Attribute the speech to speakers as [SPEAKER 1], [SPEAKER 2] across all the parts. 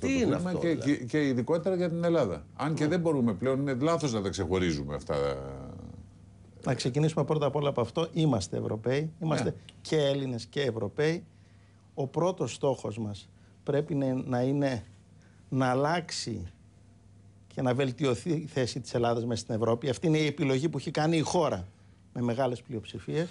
[SPEAKER 1] Τι είναι αυτό, δηλαδή? και, ειδικότερα για την Ελλάδα. Αν και δεν μπορούμε πλέον, είναι λάθος να τα ξεχωρίζουμε αυτά. Να ξεκινήσουμε πρώτα απ' όλα από αυτό. Είμαστε Ευρωπαίοι, είμαστε ναι. και Έλληνες και Ευρωπαίοι. Ο πρώτος στόχος μας πρέπει να είναι να αλλάξει και να βελτιωθεί η θέση της Ελλάδας μέσα στην Ευρώπη. Αυτή είναι η επιλογή που έχει κάνει η χώρα με μεγάλες πλειοψηφίες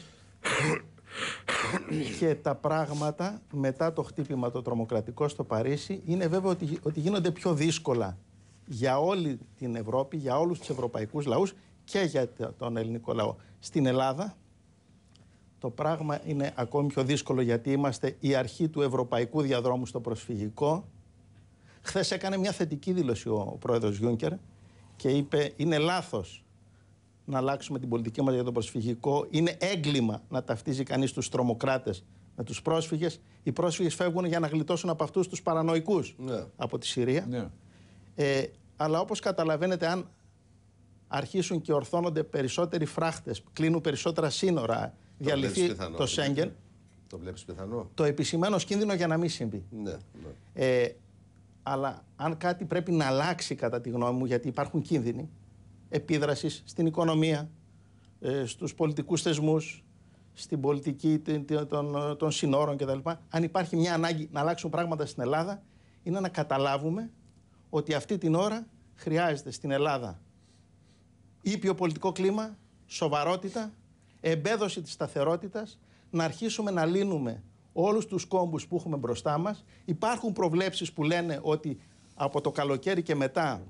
[SPEAKER 1] και τα πράγματα μετά το χτύπημα το τρομοκρατικό στο Παρίσι είναι βέβαιο ότι, ότι γίνονται πιο δύσκολα για όλη την Ευρώπη, για όλους τους ευρωπαϊκούς λαούς και για τον ελληνικό λαό. Στην Ελλάδα το πράγμα είναι ακόμη πιο δύσκολο γιατί είμαστε η αρχή του ευρωπαϊκού διαδρόμου στο προσφυγικό. Χθες έκανε μια θετική δήλωση ο πρόεδρος Γιούνκερ και είπε είναι λάθος να αλλάξουμε την πολιτική μας για το προσφυγικό. Είναι έγκλημα να ταυτίζει κανείς τους τρομοκράτες με τους πρόσφυγες. Οι πρόσφυγες φεύγουν για να γλιτώσουν από αυτούς τους παρανοϊκούς ναι. από τη Συρία. Ναι. Ε, αλλά όπως καταλαβαίνετε, αν αρχίσουν και ορθώνονται περισσότεροι φράχτες, κλείνουν περισσότερα σύνορα, το διαλυθεί το Σέγγεν. Το βλέπεις πιθανό. Το επισημένο κίνδυνο για να μην συμβεί. Ναι, ναι, Ε, αλλά αν κάτι πρέπει να αλλάξει, κατά τη γνώμη μου, γιατί υπάρχουν κίνδυνοι, επίδρασης στην οικονομία, ε, στους πολιτικούς θεσμούς, στην πολιτική των, των συνόρων κτλ. Αν υπάρχει μια ανάγκη να αλλάξουν πράγματα στην Ελλάδα, είναι να καταλάβουμε ότι αυτή την ώρα χρειάζεται στην Ελλάδα ήπιο πολιτικό κλίμα, σοβαρότητα, εμπέδωση της σταθερότητας, να αρχίσουμε να λύνουμε όλους τους κόμπους που έχουμε μπροστά μας. Υπάρχουν προβλέψεις που λένε ότι από το καλοκαίρι και μετά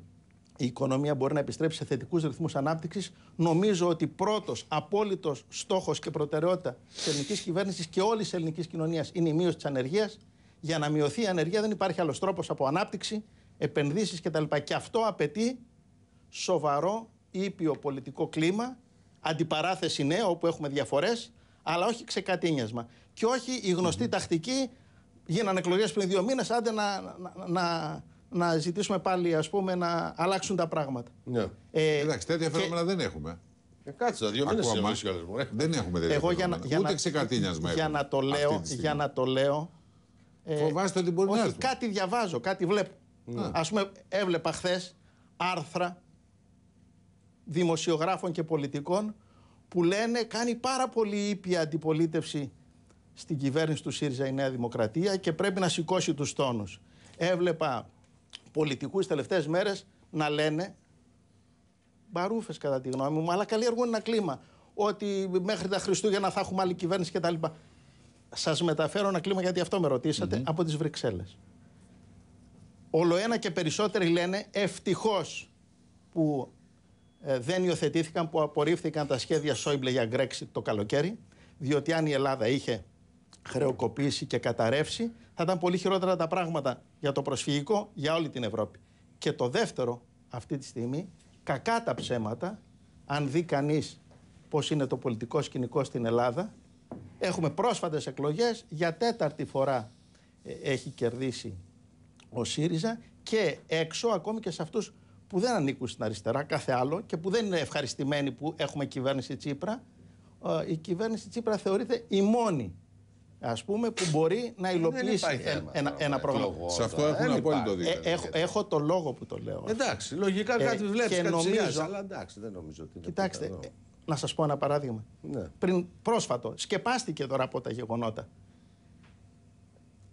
[SPEAKER 1] η οικονομία μπορεί να επιστρέψει σε θετικούς ρυθμούς ανάπτυξης. Νομίζω ότι πρώτος απόλυτος στόχος και προτεραιότητα της ελληνικής κυβέρνησης και όλης της ελληνικής κοινωνίας είναι η μείωση της ανεργίας. Για να μειωθεί η ανεργία δεν υπάρχει άλλος τρόπος από ανάπτυξη, επενδύσεις κτλ. Και αυτό απαιτεί σοβαρό ήπιο πολιτικό κλίμα, αντιπαράθεση νέου όπου έχουμε διαφορές, αλλά όχι ξεκατίνιασμα. Και όχι η γνωστή τακτική. Γίνανε εκλογές πριν δύο μήνες, άντε να, να να ζητήσουμε πάλι ας πούμε, να αλλάξουν τα πράγματα. Ναι. Ε, Εντάξει, τέτοια φαινόμενα δεν έχουμε. Ε, κάτσε, δύο μήνε Δεν έχουμε τέτοια Εγώ για να, για Ούτε ξεκατίνιασμα για, να το λέω, για να το λέω. Ε, Φοβάστε ότι μπορεί όχι, να έρθει. Κάτι διαβάζω, κάτι βλέπω. Α ναι. πούμε, έβλεπα χθες άρθρα δημοσιογράφων και πολιτικών που λένε κάνει πάρα πολύ ήπια αντιπολίτευση στην κυβέρνηση του ΣΥΡΙΖΑ η Νέα Δημοκρατία και πρέπει να σηκώσει τους τόνους. Έβλεπα πολιτικούς τι τελευταίες μέρες να λένε μπαρούφες κατά τη γνώμη μου, αλλά καλλιεργούν ένα κλίμα. Ότι μέχρι τα Χριστούγεννα θα έχουμε άλλη κυβέρνηση κτλ. Σας μεταφέρω ένα κλίμα γιατί αυτό με ρωτησατε από τις Βρυξέλλες. Όλο ένα και περισσότεροι λένε ευτυχώς που ε, δεν υιοθετήθηκαν, που απορρίφθηκαν τα σχέδια Σόιμπλε για Brexit το καλοκαίρι, διότι αν η Ελλάδα είχε χρεοκοπήσει και καταρρεύσει, θα ήταν πολύ χειρότερα τα πράγματα για το προσφυγικό για όλη την Ευρώπη. Και το δεύτερο, αυτή τη στιγμή, κακά τα ψέματα, αν δει κανείς πώς είναι το πολιτικό σκηνικό στην Ελλάδα, έχουμε πρόσφατες εκλογές, για τέταρτη φορά ε, έχει κερδίσει ο ΣΥΡΙΖΑ και έξω ακόμη και σε αυτούς που δεν ανήκουν στην αριστερά, κάθε άλλο και που δεν είναι ευχαριστημένοι που έχουμε κυβέρνηση Τσίπρα, ε, η κυβέρνηση Τσίπρα θεωρείται η μόνη ας πούμε, που μπορεί να ε, υλοποιήσει ένα, ένα πρόγραμμα. σε αυτό έχουν απόλυτο δίκιο. Ε, έχω, ε, έχω το λόγο που το λέω. Εντάξει, λογικά κάτι βλέπεις, και κάτι νομίζω, αλλά εντάξει, δεν νομίζω ότι είναι Κοιτάξτε, να σας πω ένα παράδειγμα. Ναι. Πριν πρόσφατο, σκεπάστηκε τώρα από τα γεγονότα.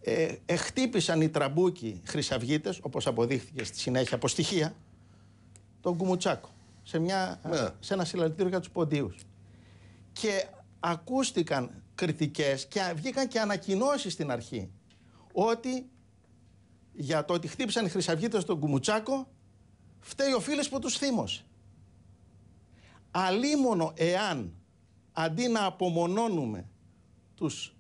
[SPEAKER 1] Ε, εχτύπησαν οι τραμπούκοι χρυσαυγίτες, όπως αποδείχθηκε στη συνέχεια από στοιχεία, τον Κουμουτσάκο σε, μια, ναι. σε ένα συλλαλητήριο για τους ποντίους. Και ακούστηκαν κριτικές και βγήκαν και ανακοινώσεις στην αρχή ότι για το ότι χτύπησαν οι χρυσαυγίτες τον Κουμουτσάκο φταίει ο φίλος που τους θύμωσε. Αλίμονο εάν αντί να απομονώνουμε τους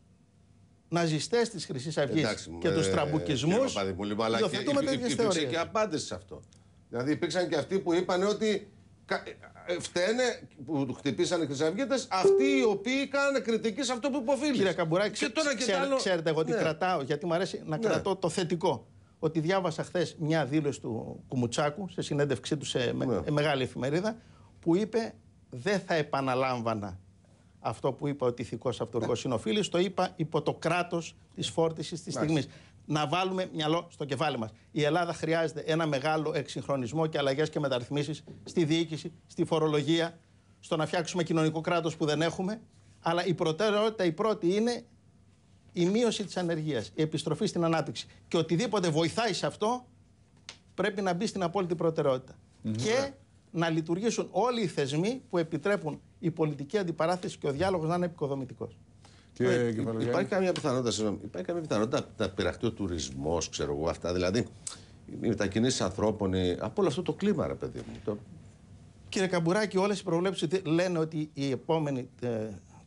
[SPEAKER 1] ναζιστές της χρυσής Αυγής και τους ε, τραμπουκισμούς λοιπόν, υιοθετούμε τέτοιες θεωρίες. και απάντηση σε αυτό. Δηλαδή υπήρξαν και αυτοί που είπαν ότι ε, φταίνε που του χτυπήσαν οι χρυσαυγίτες αυτοί οι οποίοι κάνανε κριτική σε αυτό που υποφίλησε. Κύριε Καμπουράκη, και και ξέρετε εγώ τι ναι. κρατάω, γιατί μου αρέσει να ναι. κρατώ το θετικό. Ότι διάβασα χθες μια δήλωση του Κουμουτσάκου σε συνέντευξή του ναι. σε μεγάλη εφημερίδα που είπε δεν θα επαναλάμβανα αυτό που είπα ότι ηθικό αυτούργο είναι ο το είπα υπό το κράτος της φόρτισης της στιγμής να βάλουμε μυαλό στο κεφάλι μας. Η Ελλάδα χρειάζεται ένα μεγάλο εξυγχρονισμό και αλλαγές και μεταρρυθμίσεις στη διοίκηση, στη φορολογία, στο να φτιάξουμε κοινωνικό κράτος που δεν έχουμε. Αλλά η προτεραιότητα η πρώτη είναι η μείωση της ανεργίας, η επιστροφή στην ανάπτυξη. Και οτιδήποτε βοηθάει σε αυτό πρέπει να μπει στην απόλυτη προτεραιότητα. Και να λειτουργήσουν όλοι οι θεσμοί που επιτρέπουν η πολιτική αντιπαράθεση και ο διάλογος να είναι επικοδομητικός. Υπάρχει καμία πιθανότητα, συγγνώμη, υπάρχει καμία πιθανότητα να πειραχτεί ο τουρισμός, ξέρω εγώ αυτά. Δηλαδή, οι μετακινήσεις ανθρώπων, ε, από όλο αυτό το κλίμα, ρε παιδί μου. Το... Κύριε Καμπουράκη, όλες οι προβλέψεις λένε ότι η επόμενη ε,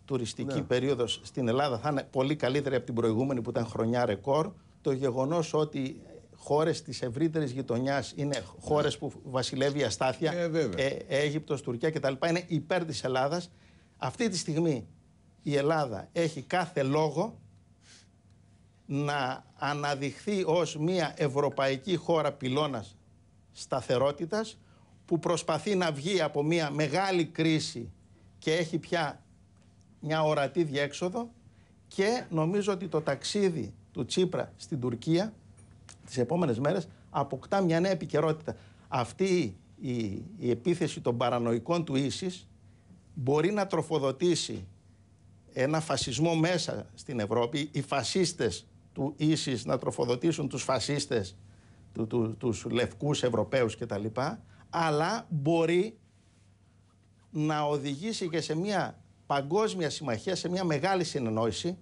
[SPEAKER 1] τουριστική ναι. περίοδος στην Ελλάδα θα είναι πολύ καλύτερη από την προηγούμενη που ήταν χρονιά ρεκόρ. Το γεγονός ότι χώρες της ευρύτερης γειτονιάς είναι χώρες που βασιλεύει η αστάθεια. Ε, ε, Αίγυπτος, Τουρκία κτλ. είναι υπέρ της Ελλάδας. Αυτή τη στιγμή η Ελλάδα έχει κάθε λόγο να αναδειχθεί ως μια ευρωπαϊκή χώρα πυλώνας σταθερότητας που προσπαθεί να βγει από μια μεγάλη κρίση και έχει πια μια ορατή διέξοδο και νομίζω ότι το ταξίδι του Τσίπρα στην Τουρκία τις επόμενες μέρες αποκτά μια νέα επικαιρότητα. Αυτή η, επίθεση των παρανοϊκών του ίσης μπορεί να τροφοδοτήσει ένα φασισμό μέσα στην Ευρώπη, οι φασίστες του ίσης να τροφοδοτήσουν τους φασίστες, του, του, τους λευκούς Ευρωπαίους κτλ. Αλλά μπορεί να οδηγήσει και σε μια παγκόσμια συμμαχία, σε μια μεγάλη συνεννόηση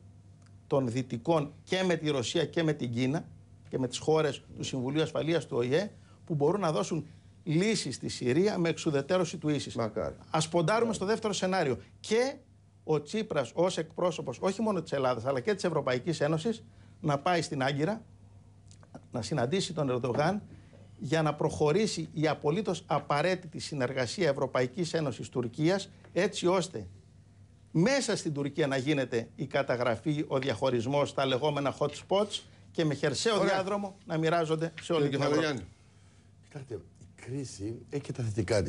[SPEAKER 1] των Δυτικών και με τη Ρωσία και με την Κίνα και με τις χώρες του Συμβουλίου Ασφαλείας του ΟΗΕ που μπορούν να δώσουν λύσεις στη Συρία με εξουδετερώση του ίσης. Μακάρι. Ας ποντάρουμε στο δεύτερο σενάριο. Και ο Τσίπρας ως εκπρόσωπος όχι μόνο της Ελλάδας αλλά και της Ευρωπαϊκής Ένωσης να πάει στην Άγκυρα να συναντήσει τον Ερδογάν για να προχωρήσει η απολύτως απαραίτητη συνεργασία Ευρωπαϊκής Ένωσης Τουρκίας έτσι ώστε μέσα στην Τουρκία να γίνεται η καταγραφή, ο διαχωρισμός, τα λεγόμενα hot spots και με χερσαίο διάδρομο να μοιράζονται σε όλη ε, την Ευρώπη. Κοιτάξτε, η κρίση έχει και τα θετικά